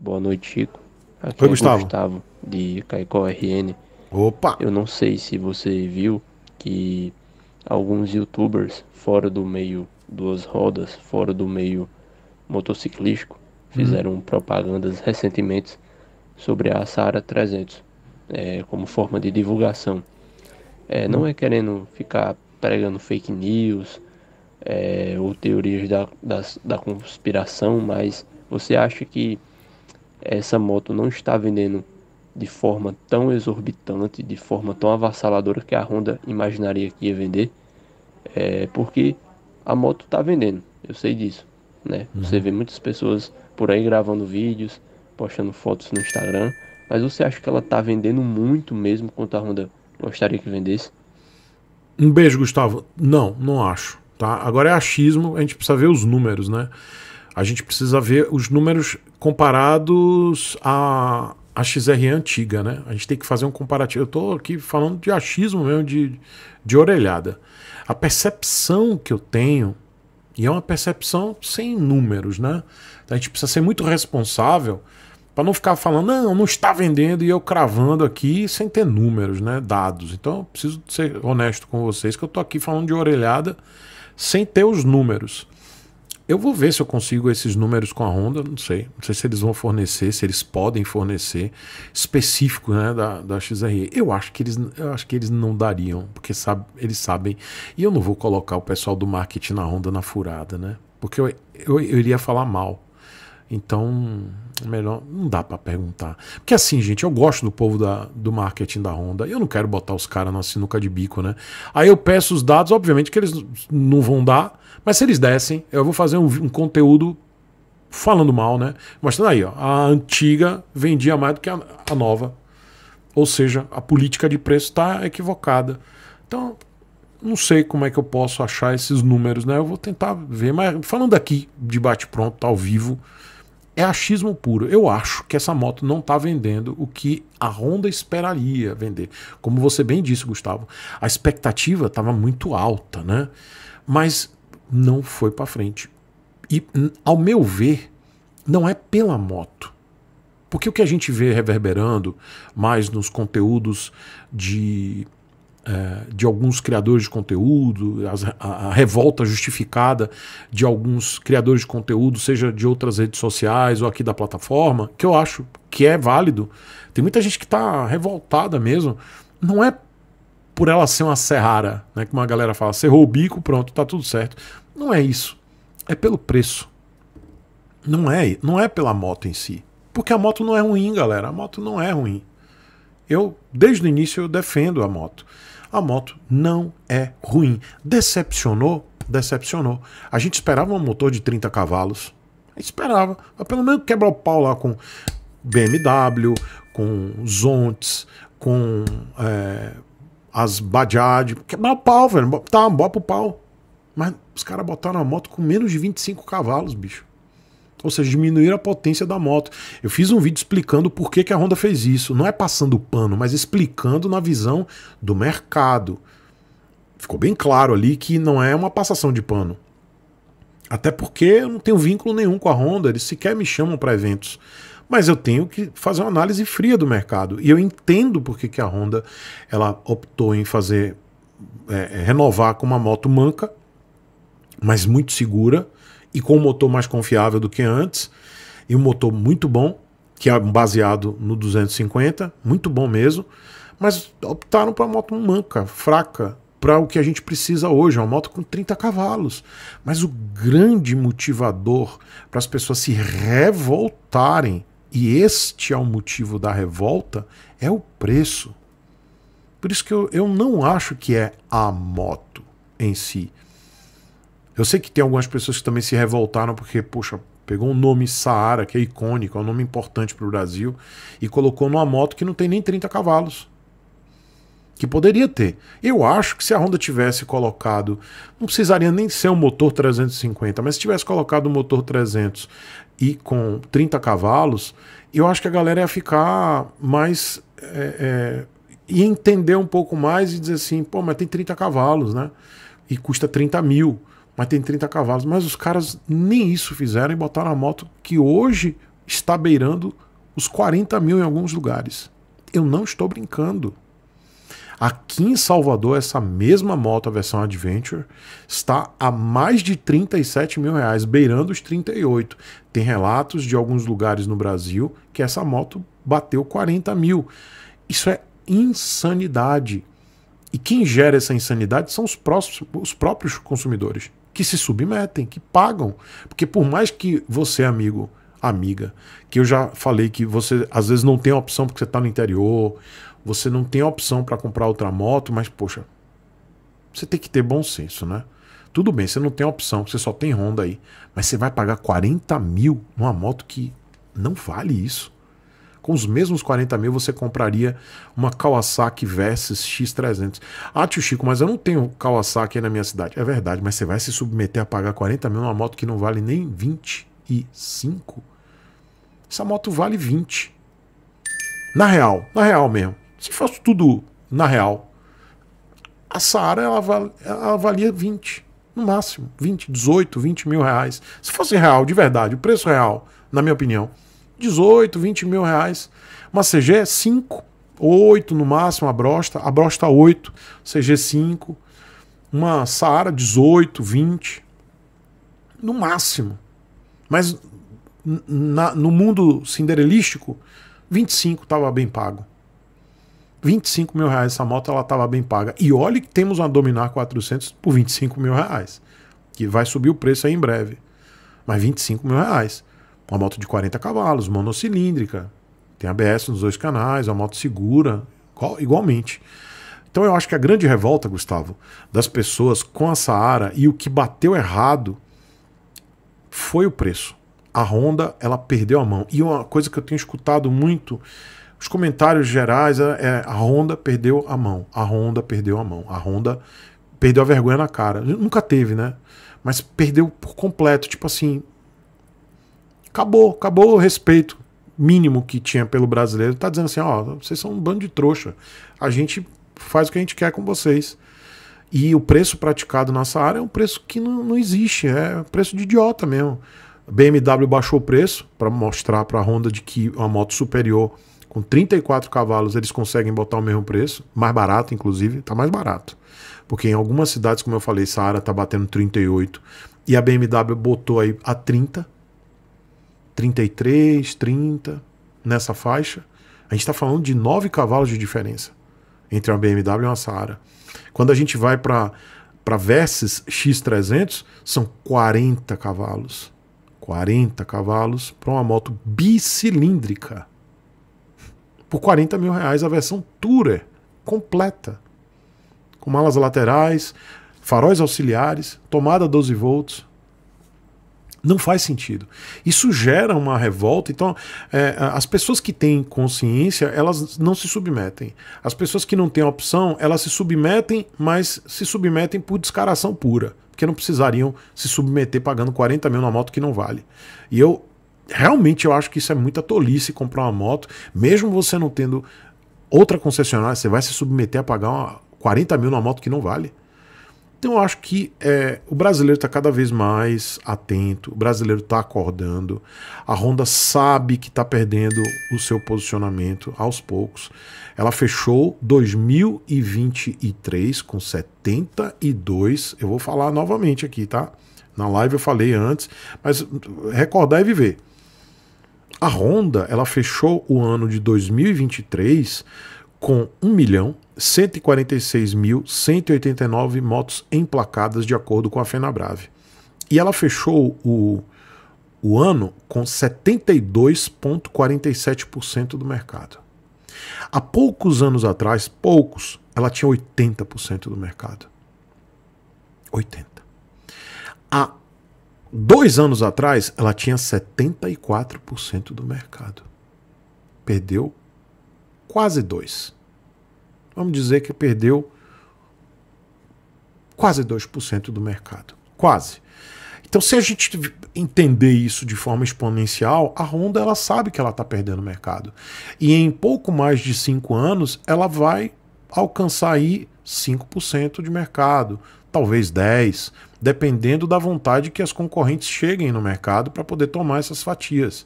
Boa noite, Chico. Aqui Oi, é Gustavo. Gustavo, de Caicó RN. Opa! Eu não sei se você viu que alguns youtubers fora do meio duas rodas, fora do meio motociclístico, hum. fizeram hum. propagandas recentemente sobre a Sara 300, é, como forma de divulgação. É, Não hum. é querendo ficar pregando fake news é, ou teorias da, da conspiração, mas você acha que essa moto não está vendendo de forma tão exorbitante, de forma tão avassaladora que a Honda imaginaria que ia vender, é porque a moto está vendendo, eu sei disso. Né? Uhum. Você vê muitas pessoas por aí gravando vídeos, postando fotos no Instagram, mas você acha que ela está vendendo muito mesmo quanto a Honda gostaria que vendesse? Um beijo, Gustavo. Não, não acho. Tá? Agora é achismo, a gente precisa ver os números, né? a gente precisa ver os números comparados à, à XRE antiga, né? A gente tem que fazer um comparativo. Eu estou aqui falando de achismo mesmo, de, de orelhada. A percepção que eu tenho, e é uma percepção sem números, né? A gente precisa ser muito responsável para não ficar falando, não, não está vendendo e eu cravando aqui sem ter números, né? Dados. Então, eu preciso ser honesto com vocês que eu estou aqui falando de orelhada sem ter os números. Eu vou ver se eu consigo esses números com a Honda, não sei. Não sei se eles vão fornecer, se eles podem fornecer específico né, da, da XRE. Eu acho que eles, eu acho que eles não dariam, porque sabe, eles sabem. E eu não vou colocar o pessoal do marketing na Honda na furada, né? Porque eu, eu, eu iria falar mal. Então, melhor não dá para perguntar. Porque assim, gente, eu gosto do povo da, do marketing da Honda. Eu não quero botar os caras na sinuca de bico, né? Aí eu peço os dados, obviamente que eles não vão dar, mas se eles dessem, eu vou fazer um, um conteúdo falando mal, né? Mostrando aí, ó, a antiga vendia mais do que a, a nova. Ou seja, a política de preço está equivocada. Então, não sei como é que eu posso achar esses números, né? Eu vou tentar ver, mas falando aqui de bate-pronto, ao vivo, é achismo puro. Eu acho que essa moto não está vendendo o que a Honda esperaria vender. Como você bem disse, Gustavo, a expectativa estava muito alta, né? Mas não foi para frente. E, ao meu ver, não é pela moto. Porque o que a gente vê reverberando mais nos conteúdos de é, de alguns criadores de conteúdo, a, a, revolta justificada de alguns criadores de conteúdo, seja de outras redes sociais ou aqui da plataforma, que eu acho que é válido. Tem muita gente que está revoltada mesmo. Não é por ela ser uma serrara, né? Que uma galera fala, serrou o bico, pronto, tá tudo certo. Não é isso. É pelo preço. Não é, não é pela moto em si. Porque a moto não é ruim, galera. A moto não é ruim. Eu, desde o início, eu defendo a moto a moto não é ruim. Decepcionou? Decepcionou. A gente esperava um motor de 30 cavalos. Esperava. Pelo menos quebrar o pau lá com BMW, com Zontes, com é, as Bajaj. Quebrar o pau, velho. Tá, bota pro pau. Mas os caras botaram a moto com menos de 25 cavalos, bicho. Ou seja, diminuir a potência da moto. Eu fiz um vídeo explicando por que, que a Honda fez isso. Não é passando pano, mas explicando na visão do mercado. Ficou bem claro ali que não é uma passação de pano. Até porque eu não tenho vínculo nenhum com a Honda, eles sequer me chamam para eventos. Mas eu tenho que fazer uma análise fria do mercado. E eu entendo por que, que a Honda ela optou em fazer é, renovar com uma moto manca, mas muito segura e com um motor mais confiável do que antes, e um motor muito bom, que é baseado no 250, muito bom mesmo, mas optaram para uma moto manca, fraca, para o que a gente precisa hoje, uma moto com 30 cavalos. Mas o grande motivador para as pessoas se revoltarem, e este é o motivo da revolta, é o preço. Por isso que eu, eu não acho que é a moto em si. Eu sei que tem algumas pessoas que também se revoltaram porque, poxa, pegou um nome Saara, que é icônico, é um nome importante para o Brasil, e colocou numa moto que não tem nem 30 cavalos. Que poderia ter. Eu acho que se a Honda tivesse colocado, não precisaria nem ser um motor 350, mas se tivesse colocado um motor 300 e com 30 cavalos, eu acho que a galera ia ficar mais. É, é, ia entender um pouco mais e dizer assim, pô, mas tem 30 cavalos, né? E custa 30 mil mas tem 30 cavalos. Mas os caras nem isso fizeram e botaram a moto que hoje está beirando os 40 mil em alguns lugares. Eu não estou brincando. Aqui em Salvador, essa mesma moto, a versão Adventure, está a mais de 37 mil reais, beirando os 38. Tem relatos de alguns lugares no Brasil que essa moto bateu 40 mil. Isso é insanidade. E quem gera essa insanidade são os, os próprios consumidores que se submetem, que pagam. Porque por mais que você, amigo, amiga, que eu já falei que você às vezes não tem opção porque você está no interior, você não tem opção para comprar outra moto, mas poxa, você tem que ter bom senso, né? Tudo bem, você não tem opção, você só tem Honda aí. Mas você vai pagar 40 mil numa moto que não vale isso. Com os mesmos 40 mil, você compraria uma Kawasaki Versys X300. Ah, tio Chico, mas eu não tenho Kawasaki aí na minha cidade. É verdade, mas você vai se submeter a pagar 40 mil numa moto que não vale nem 25? Essa moto vale 20. Na real, na real mesmo. Se fosse tudo na real, a Saara ela, ela valia 20 no máximo 20, 18, 20 mil reais. Se fosse real, de verdade, o preço real, na minha opinião, 18, 20 mil reais. Uma CG 5, 8 no máximo, a Brosta. A Brosta 8, CG 5. Uma Saara 18, 20. No máximo. Mas na, no mundo cinderelístico, 25 estava bem pago. 25 mil reais essa moto, ela estava bem paga. E olha que temos uma Dominar 400 por 25 mil reais. Que vai subir o preço aí em breve. Mas 25 mil reais. Uma moto de 40 cavalos, monocilíndrica, tem ABS nos dois canais, uma moto segura, igualmente. Então eu acho que a grande revolta, Gustavo, das pessoas com a Saara e o que bateu errado foi o preço. A Honda, ela perdeu a mão. E uma coisa que eu tenho escutado muito, os comentários gerais é, é a Honda perdeu a mão. A Honda perdeu a mão. A Honda perdeu a vergonha na cara. Nunca teve, né? Mas perdeu por completo, tipo assim, Acabou, acabou o respeito mínimo que tinha pelo brasileiro. Tá dizendo assim, ó, vocês são um bando de trouxa. A gente faz o que a gente quer com vocês. E o preço praticado nessa área é um preço que não, não existe, é preço de idiota mesmo. A BMW baixou o preço para mostrar para a Honda de que uma moto superior com 34 cavalos eles conseguem botar o mesmo preço, mais barato inclusive, tá mais barato. Porque em algumas cidades, como eu falei, essa área tá batendo 38 e a BMW botou aí a 30 33, 30, nessa faixa. A gente está falando de 9 cavalos de diferença entre uma BMW e uma Saara. Quando a gente vai para a Versys X300, são 40 cavalos. 40 cavalos para uma moto bicilíndrica. Por 40 mil reais a versão Tourer completa. Com malas laterais, faróis auxiliares, tomada 12 volts, não faz sentido. Isso gera uma revolta. Então, é, as pessoas que têm consciência, elas não se submetem. As pessoas que não têm opção, elas se submetem, mas se submetem por descaração pura. Porque não precisariam se submeter pagando 40 mil numa moto que não vale. E eu realmente eu acho que isso é muita tolice comprar uma moto. Mesmo você não tendo outra concessionária, você vai se submeter a pagar uma 40 mil numa moto que não vale. Então eu acho que é, o brasileiro está cada vez mais atento, o brasileiro está acordando, a Honda sabe que está perdendo o seu posicionamento aos poucos. Ela fechou 2023 com 72, eu vou falar novamente aqui, tá? Na live eu falei antes, mas recordar e é viver. A Honda, ela fechou o ano de 2023 com 1 milhão 146.189 motos emplacadas de acordo com a FenaBrave. E ela fechou o, o ano com 72,47% do mercado. Há poucos anos atrás, poucos, ela tinha 80% do mercado. 80. Há dois anos atrás, ela tinha 74% do mercado. Perdeu quase dois. Vamos dizer que perdeu quase 2% do mercado. Quase. Então, se a gente entender isso de forma exponencial, a Honda ela sabe que ela está perdendo o mercado. E em pouco mais de 5 anos, ela vai alcançar aí 5% de mercado, talvez 10, dependendo da vontade que as concorrentes cheguem no mercado para poder tomar essas fatias.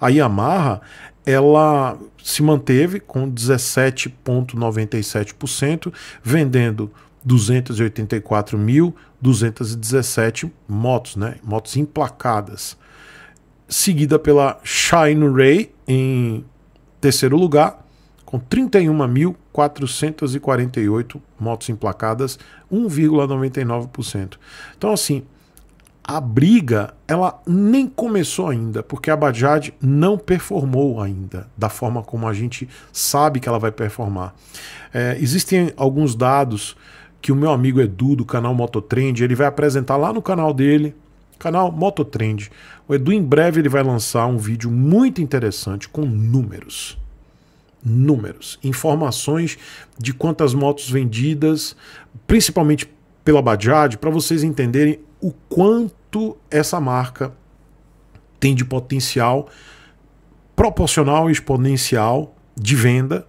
A Yamaha, ela se manteve com 17,97%, vendendo 284.217 motos, né? motos emplacadas. Seguida pela Shine Ray em terceiro lugar, com 31.448 motos emplacadas, 1,99%. Então, assim, a briga ela nem começou ainda, porque a Bajaj não performou ainda da forma como a gente sabe que ela vai performar. É, existem alguns dados que o meu amigo Edu do canal Mototrend ele vai apresentar lá no canal dele, canal Mototrend. O Edu em breve ele vai lançar um vídeo muito interessante com números números, informações de quantas motos vendidas, principalmente pela Bajaj, para vocês entenderem o quanto essa marca tem de potencial proporcional e exponencial de venda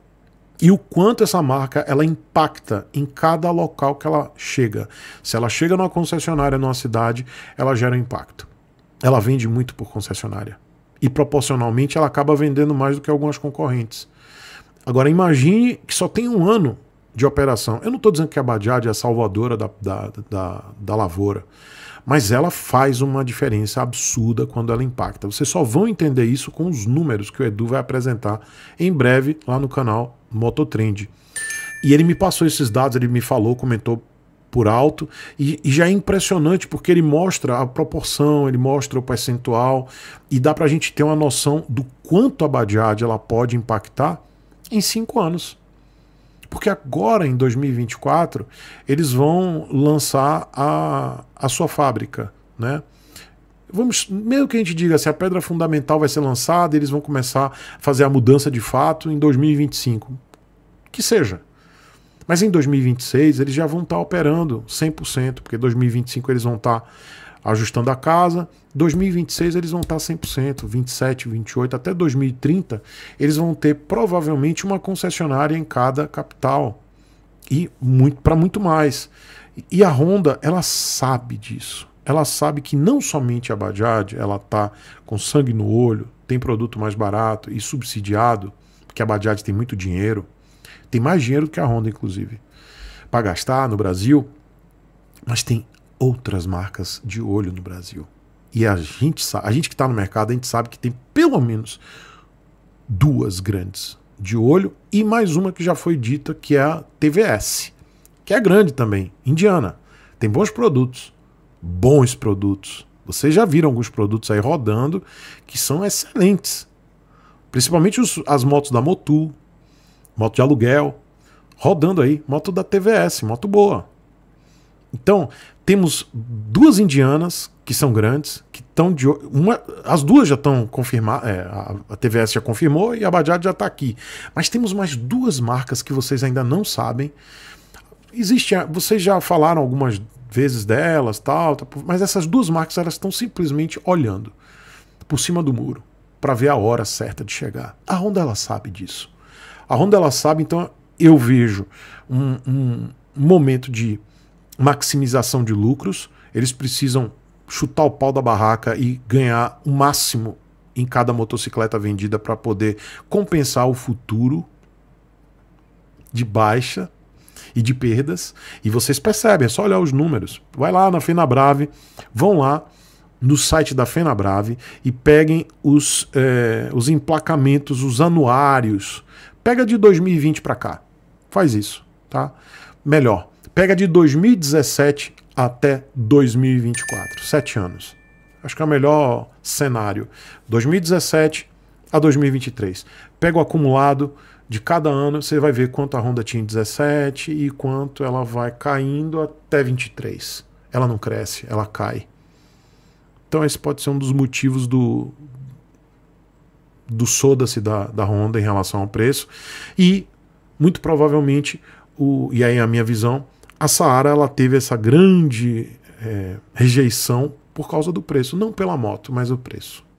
e o quanto essa marca ela impacta em cada local que ela chega. Se ela chega numa concessionária numa cidade, ela gera impacto. Ela vende muito por concessionária e proporcionalmente ela acaba vendendo mais do que algumas concorrentes. Agora imagine que só tem um ano de operação. Eu não estou dizendo que é a Badiad é a salvadora da, da, da, da lavoura, mas ela faz uma diferença absurda quando ela impacta. Vocês só vão entender isso com os números que o Edu vai apresentar em breve lá no canal Mototrend. E ele me passou esses dados, ele me falou, comentou por alto e, e, já é impressionante porque ele mostra a proporção, ele mostra o percentual e dá para a gente ter uma noção do quanto a Badiad ela pode impactar em cinco anos. Porque agora em 2024 eles vão lançar a, a sua fábrica, né? Vamos, meio que a gente diga, se a pedra fundamental vai ser lançada, eles vão começar a fazer a mudança de fato em 2025. Que seja. Mas em 2026 eles já vão estar operando 100%, porque 2025 eles vão estar ajustando a casa, 2026 eles vão estar 100%, 27, 28, até 2030 eles vão ter provavelmente uma concessionária em cada capital e muito, para muito mais. E a Honda, ela sabe disso. Ela sabe que não somente a Bajaj, ela tá com sangue no olho, tem produto mais barato e subsidiado, porque a Bajaj tem muito dinheiro, tem mais dinheiro do que a Honda, inclusive, para gastar no Brasil, mas tem outras marcas de olho no Brasil. E a gente, a gente que está no mercado, a gente sabe que tem pelo menos duas grandes de olho e mais uma que já foi dita, que é a TVS que é grande também, Indiana. Tem bons produtos, bons produtos. Vocês já viram alguns produtos aí rodando que são excelentes. Principalmente os, as motos da Motul, moto de aluguel, rodando aí, moto da TVS, moto boa. Então, temos duas indianas que são grandes, que estão de uma, as duas já estão confirmadas, é, a TVS já confirmou e a Bajaj já está aqui. Mas temos mais duas marcas que vocês ainda não sabem, existe, vocês já falaram algumas vezes delas, tal, tal mas essas duas marcas elas estão simplesmente olhando por cima do muro para ver a hora certa de chegar. A Honda ela sabe disso. A Honda ela sabe, então eu vejo um, um momento de maximização de lucros. Eles precisam chutar o pau da barraca e ganhar o máximo em cada motocicleta vendida para poder compensar o futuro de baixa e de perdas. E vocês percebem, é só olhar os números. Vai lá na FenaBrave, vão lá no site da FenaBrave e peguem os, é, os emplacamentos, os anuários. Pega de 2020 para cá. Faz isso, tá? Melhor. Pega de 2017 até 2024, sete anos. Acho que é o melhor cenário. 2017 a 2023. Pega o acumulado, de cada ano, você vai ver quanto a Honda tinha em 17 e quanto ela vai caindo até 23. Ela não cresce, ela cai. Então esse pode ser um dos motivos do do soda-se da, da Honda em relação ao preço. E muito provavelmente, o, e aí é a minha visão, a Saara ela teve essa grande é, rejeição por causa do preço, não pela moto, mas o preço.